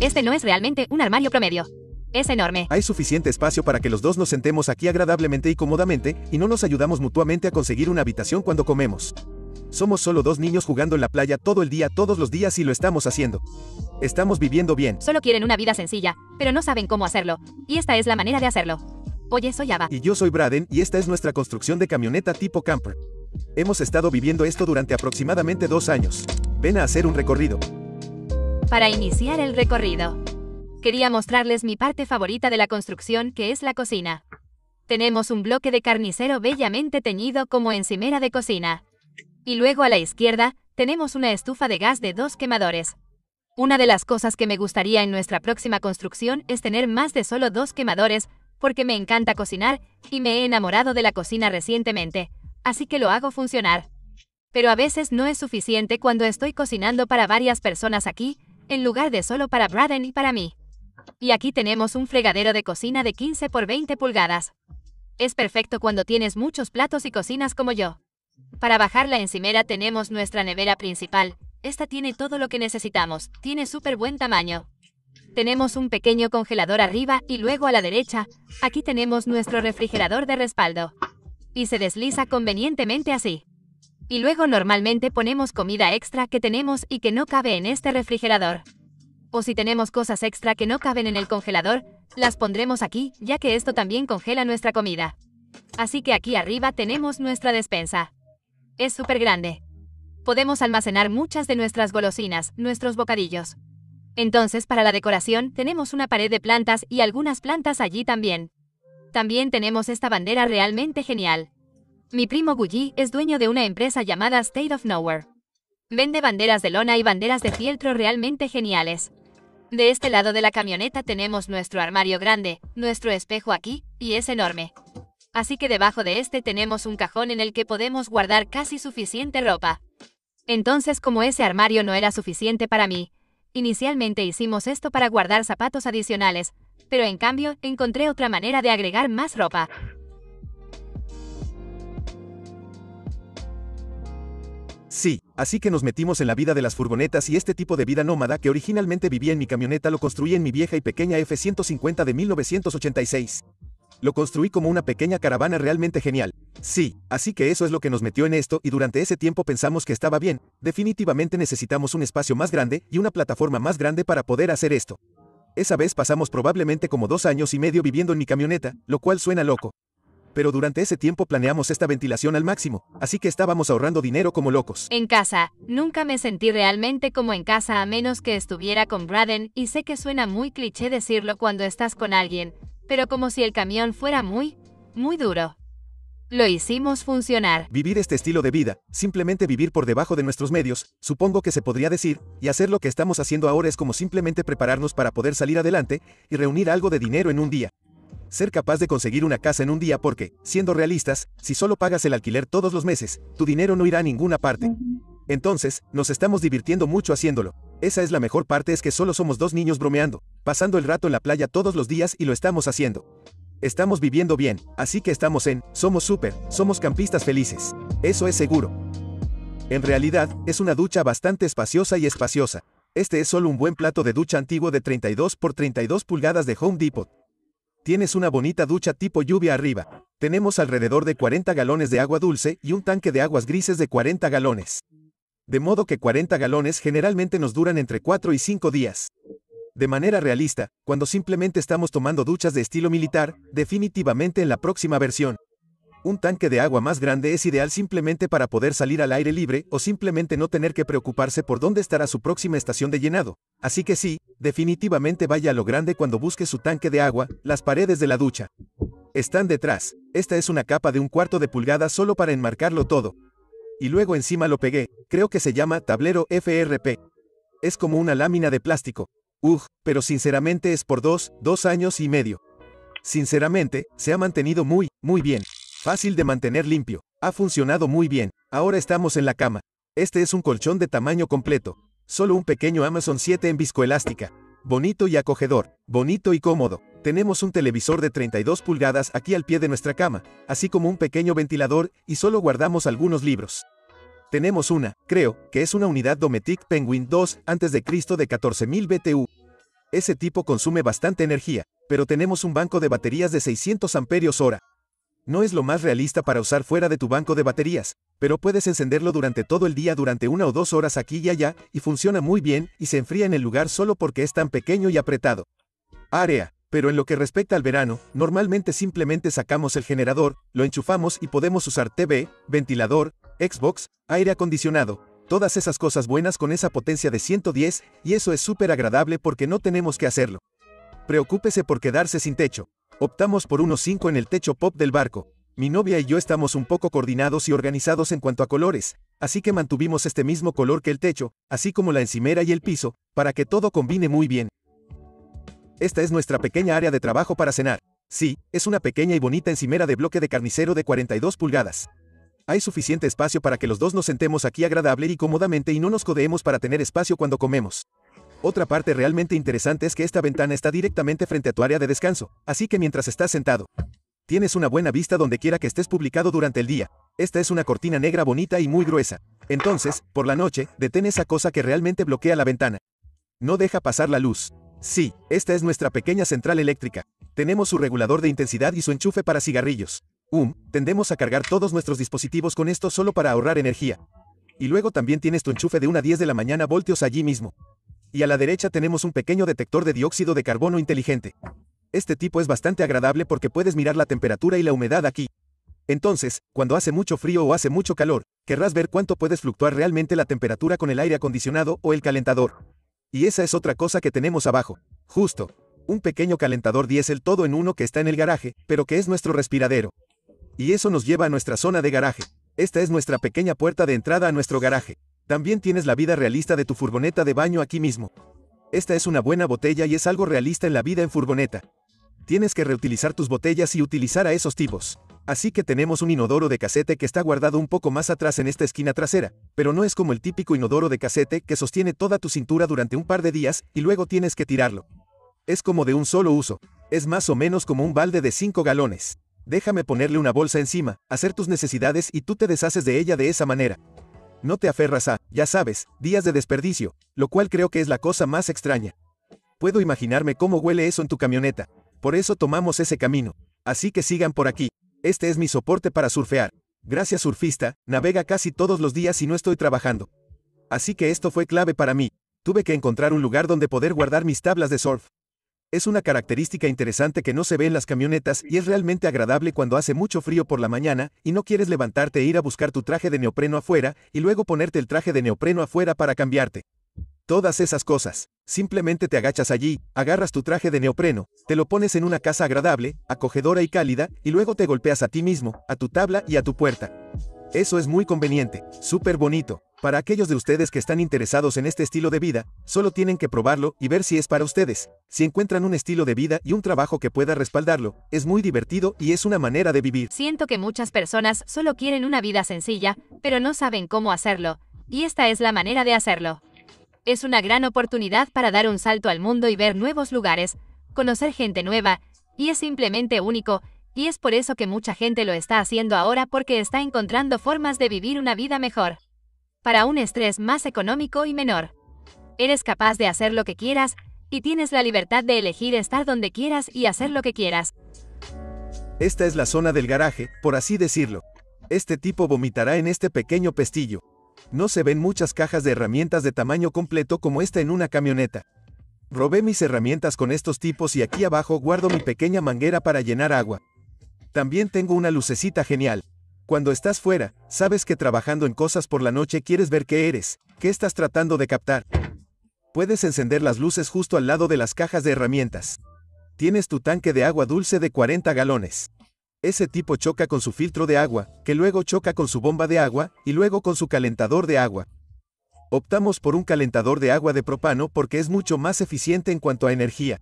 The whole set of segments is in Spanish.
Este no es realmente un armario promedio. Es enorme. Hay suficiente espacio para que los dos nos sentemos aquí agradablemente y cómodamente, y no nos ayudamos mutuamente a conseguir una habitación cuando comemos. Somos solo dos niños jugando en la playa todo el día, todos los días y lo estamos haciendo. Estamos viviendo bien. Solo quieren una vida sencilla, pero no saben cómo hacerlo. Y esta es la manera de hacerlo. Oye, soy Ava. Y yo soy Braden, y esta es nuestra construcción de camioneta tipo camper. Hemos estado viviendo esto durante aproximadamente dos años. Ven a hacer un recorrido. Para iniciar el recorrido, quería mostrarles mi parte favorita de la construcción que es la cocina. Tenemos un bloque de carnicero bellamente teñido como encimera de cocina. Y luego a la izquierda, tenemos una estufa de gas de dos quemadores. Una de las cosas que me gustaría en nuestra próxima construcción es tener más de solo dos quemadores, porque me encanta cocinar y me he enamorado de la cocina recientemente, así que lo hago funcionar. Pero a veces no es suficiente cuando estoy cocinando para varias personas aquí, en lugar de solo para Braden y para mí. Y aquí tenemos un fregadero de cocina de 15 por 20 pulgadas. Es perfecto cuando tienes muchos platos y cocinas como yo. Para bajar la encimera tenemos nuestra nevera principal. Esta tiene todo lo que necesitamos, tiene súper buen tamaño. Tenemos un pequeño congelador arriba y luego a la derecha, aquí tenemos nuestro refrigerador de respaldo. Y se desliza convenientemente así. Y luego normalmente ponemos comida extra que tenemos y que no cabe en este refrigerador. O si tenemos cosas extra que no caben en el congelador, las pondremos aquí, ya que esto también congela nuestra comida. Así que aquí arriba tenemos nuestra despensa. Es súper grande. Podemos almacenar muchas de nuestras golosinas, nuestros bocadillos. Entonces para la decoración tenemos una pared de plantas y algunas plantas allí también. También tenemos esta bandera realmente genial. Mi primo Gulli es dueño de una empresa llamada State of Nowhere. Vende banderas de lona y banderas de fieltro realmente geniales. De este lado de la camioneta tenemos nuestro armario grande, nuestro espejo aquí, y es enorme. Así que debajo de este tenemos un cajón en el que podemos guardar casi suficiente ropa. Entonces como ese armario no era suficiente para mí, inicialmente hicimos esto para guardar zapatos adicionales, pero en cambio encontré otra manera de agregar más ropa. Sí, así que nos metimos en la vida de las furgonetas y este tipo de vida nómada que originalmente vivía en mi camioneta lo construí en mi vieja y pequeña F-150 de 1986. Lo construí como una pequeña caravana realmente genial. Sí, así que eso es lo que nos metió en esto y durante ese tiempo pensamos que estaba bien, definitivamente necesitamos un espacio más grande y una plataforma más grande para poder hacer esto. Esa vez pasamos probablemente como dos años y medio viviendo en mi camioneta, lo cual suena loco, pero durante ese tiempo planeamos esta ventilación al máximo, así que estábamos ahorrando dinero como locos. En casa, nunca me sentí realmente como en casa a menos que estuviera con Braden, y sé que suena muy cliché decirlo cuando estás con alguien, pero como si el camión fuera muy, muy duro. Lo hicimos funcionar. Vivir este estilo de vida, simplemente vivir por debajo de nuestros medios, supongo que se podría decir, y hacer lo que estamos haciendo ahora es como simplemente prepararnos para poder salir adelante y reunir algo de dinero en un día ser capaz de conseguir una casa en un día porque, siendo realistas, si solo pagas el alquiler todos los meses, tu dinero no irá a ninguna parte. Entonces, nos estamos divirtiendo mucho haciéndolo. Esa es la mejor parte es que solo somos dos niños bromeando, pasando el rato en la playa todos los días y lo estamos haciendo. Estamos viviendo bien, así que estamos en, somos súper, somos campistas felices. Eso es seguro. En realidad, es una ducha bastante espaciosa y espaciosa. Este es solo un buen plato de ducha antiguo de 32 por 32 pulgadas de Home Depot. Tienes una bonita ducha tipo lluvia arriba. Tenemos alrededor de 40 galones de agua dulce y un tanque de aguas grises de 40 galones. De modo que 40 galones generalmente nos duran entre 4 y 5 días. De manera realista, cuando simplemente estamos tomando duchas de estilo militar, definitivamente en la próxima versión un tanque de agua más grande es ideal simplemente para poder salir al aire libre o simplemente no tener que preocuparse por dónde estará su próxima estación de llenado. Así que sí, definitivamente vaya a lo grande cuando busque su tanque de agua, las paredes de la ducha. Están detrás, esta es una capa de un cuarto de pulgada solo para enmarcarlo todo. Y luego encima lo pegué, creo que se llama tablero FRP. Es como una lámina de plástico. Ugh, pero sinceramente es por dos, dos años y medio. Sinceramente, se ha mantenido muy, muy bien. Fácil de mantener limpio. Ha funcionado muy bien. Ahora estamos en la cama. Este es un colchón de tamaño completo. Solo un pequeño Amazon 7 en viscoelástica. Bonito y acogedor. Bonito y cómodo. Tenemos un televisor de 32 pulgadas aquí al pie de nuestra cama, así como un pequeño ventilador y solo guardamos algunos libros. Tenemos una, creo, que es una unidad Dometic Penguin 2 antes de Cristo de 14000 BTU. Ese tipo consume bastante energía, pero tenemos un banco de baterías de 600 amperios hora, no es lo más realista para usar fuera de tu banco de baterías, pero puedes encenderlo durante todo el día durante una o dos horas aquí y allá, y funciona muy bien, y se enfría en el lugar solo porque es tan pequeño y apretado. Área. Pero en lo que respecta al verano, normalmente simplemente sacamos el generador, lo enchufamos y podemos usar TV, ventilador, Xbox, aire acondicionado, todas esas cosas buenas con esa potencia de 110, y eso es súper agradable porque no tenemos que hacerlo. Preocúpese por quedarse sin techo. Optamos por unos 5 en el techo pop del barco. Mi novia y yo estamos un poco coordinados y organizados en cuanto a colores, así que mantuvimos este mismo color que el techo, así como la encimera y el piso, para que todo combine muy bien. Esta es nuestra pequeña área de trabajo para cenar. Sí, es una pequeña y bonita encimera de bloque de carnicero de 42 pulgadas. Hay suficiente espacio para que los dos nos sentemos aquí agradable y cómodamente y no nos codeemos para tener espacio cuando comemos. Otra parte realmente interesante es que esta ventana está directamente frente a tu área de descanso, así que mientras estás sentado, tienes una buena vista donde quiera que estés publicado durante el día. Esta es una cortina negra bonita y muy gruesa. Entonces, por la noche, detén esa cosa que realmente bloquea la ventana. No deja pasar la luz. Sí, esta es nuestra pequeña central eléctrica. Tenemos su regulador de intensidad y su enchufe para cigarrillos. Um, tendemos a cargar todos nuestros dispositivos con esto solo para ahorrar energía. Y luego también tienes tu enchufe de una 10 de la mañana voltios allí mismo. Y a la derecha tenemos un pequeño detector de dióxido de carbono inteligente. Este tipo es bastante agradable porque puedes mirar la temperatura y la humedad aquí. Entonces, cuando hace mucho frío o hace mucho calor, querrás ver cuánto puedes fluctuar realmente la temperatura con el aire acondicionado o el calentador. Y esa es otra cosa que tenemos abajo. Justo. Un pequeño calentador diésel todo en uno que está en el garaje, pero que es nuestro respiradero. Y eso nos lleva a nuestra zona de garaje. Esta es nuestra pequeña puerta de entrada a nuestro garaje. También tienes la vida realista de tu furgoneta de baño aquí mismo. Esta es una buena botella y es algo realista en la vida en furgoneta. Tienes que reutilizar tus botellas y utilizar a esos tipos. Así que tenemos un inodoro de casete que está guardado un poco más atrás en esta esquina trasera, pero no es como el típico inodoro de casete que sostiene toda tu cintura durante un par de días y luego tienes que tirarlo. Es como de un solo uso. Es más o menos como un balde de 5 galones. Déjame ponerle una bolsa encima, hacer tus necesidades y tú te deshaces de ella de esa manera. No te aferras a, ya sabes, días de desperdicio, lo cual creo que es la cosa más extraña. Puedo imaginarme cómo huele eso en tu camioneta. Por eso tomamos ese camino. Así que sigan por aquí. Este es mi soporte para surfear. Gracias surfista, navega casi todos los días y no estoy trabajando. Así que esto fue clave para mí. Tuve que encontrar un lugar donde poder guardar mis tablas de surf. Es una característica interesante que no se ve en las camionetas y es realmente agradable cuando hace mucho frío por la mañana y no quieres levantarte e ir a buscar tu traje de neopreno afuera y luego ponerte el traje de neopreno afuera para cambiarte. Todas esas cosas. Simplemente te agachas allí, agarras tu traje de neopreno, te lo pones en una casa agradable, acogedora y cálida, y luego te golpeas a ti mismo, a tu tabla y a tu puerta. Eso es muy conveniente, súper bonito. Para aquellos de ustedes que están interesados en este estilo de vida, solo tienen que probarlo y ver si es para ustedes. Si encuentran un estilo de vida y un trabajo que pueda respaldarlo, es muy divertido y es una manera de vivir. Siento que muchas personas solo quieren una vida sencilla, pero no saben cómo hacerlo, y esta es la manera de hacerlo. Es una gran oportunidad para dar un salto al mundo y ver nuevos lugares, conocer gente nueva, y es simplemente único y es por eso que mucha gente lo está haciendo ahora porque está encontrando formas de vivir una vida mejor. Para un estrés más económico y menor. Eres capaz de hacer lo que quieras y tienes la libertad de elegir estar donde quieras y hacer lo que quieras. Esta es la zona del garaje, por así decirlo. Este tipo vomitará en este pequeño pestillo. No se ven muchas cajas de herramientas de tamaño completo como esta en una camioneta. Robé mis herramientas con estos tipos y aquí abajo guardo mi pequeña manguera para llenar agua. También tengo una lucecita genial. Cuando estás fuera, sabes que trabajando en cosas por la noche quieres ver qué eres, qué estás tratando de captar. Puedes encender las luces justo al lado de las cajas de herramientas. Tienes tu tanque de agua dulce de 40 galones. Ese tipo choca con su filtro de agua, que luego choca con su bomba de agua, y luego con su calentador de agua. Optamos por un calentador de agua de propano porque es mucho más eficiente en cuanto a energía.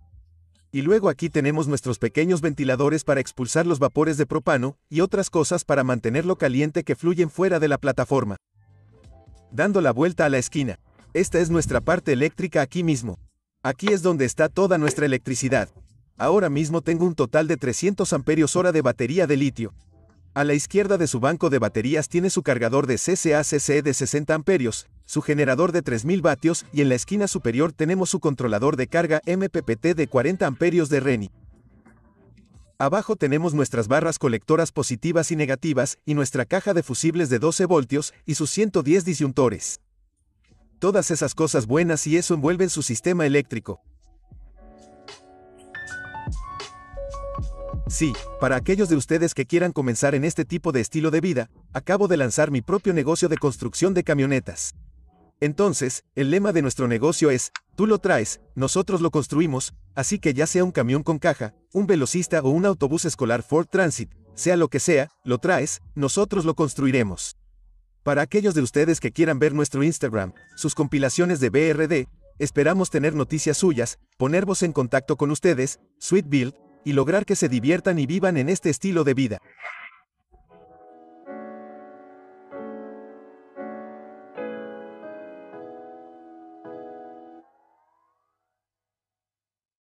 Y luego aquí tenemos nuestros pequeños ventiladores para expulsar los vapores de propano y otras cosas para mantenerlo caliente que fluyen fuera de la plataforma. Dando la vuelta a la esquina. Esta es nuestra parte eléctrica aquí mismo. Aquí es donde está toda nuestra electricidad. Ahora mismo tengo un total de 300 amperios hora de batería de litio. A la izquierda de su banco de baterías tiene su cargador de cca de 60 amperios, su generador de 3000 vatios y en la esquina superior tenemos su controlador de carga MPPT de 40 amperios de Reni. Abajo tenemos nuestras barras colectoras positivas y negativas y nuestra caja de fusibles de 12 voltios y sus 110 disyuntores. Todas esas cosas buenas y eso envuelven su sistema eléctrico. Sí, para aquellos de ustedes que quieran comenzar en este tipo de estilo de vida, acabo de lanzar mi propio negocio de construcción de camionetas. Entonces, el lema de nuestro negocio es, tú lo traes, nosotros lo construimos, así que ya sea un camión con caja, un velocista o un autobús escolar Ford Transit, sea lo que sea, lo traes, nosotros lo construiremos. Para aquellos de ustedes que quieran ver nuestro Instagram, sus compilaciones de BRD, esperamos tener noticias suyas, ponernos en contacto con ustedes, Sweet Build, y lograr que se diviertan y vivan en este estilo de vida.